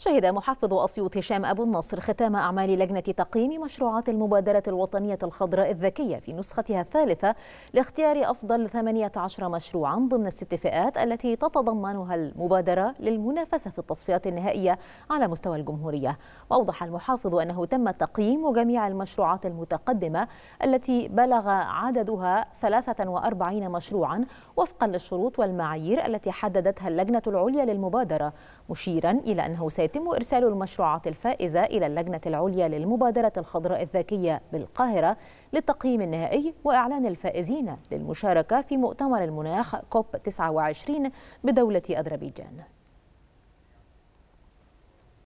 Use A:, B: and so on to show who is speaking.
A: شهد محافظ أسيوط هشام أبو النصر ختام أعمال لجنة تقييم مشروعات المبادرة الوطنية الخضراء الذكية في نسختها الثالثة لاختيار أفضل 18 مشروعا ضمن الست فئات التي تتضمنها المبادرة للمنافسة في التصفيات النهائية على مستوى الجمهورية وأوضح المحافظ أنه تم تقييم جميع المشروعات المتقدمة التي بلغ عددها 43 مشروعا وفقا للشروط والمعايير التي حددتها اللجنة العليا للمبادرة مشيرا إلى أنه سيتم سيتم إرسال المشروعات الفائزة إلى اللجنة العليا للمبادرة الخضراء الذكية بالقاهرة للتقييم النهائي وإعلان الفائزين للمشاركة في مؤتمر المناخ كوب 29 بدولة أذربيجان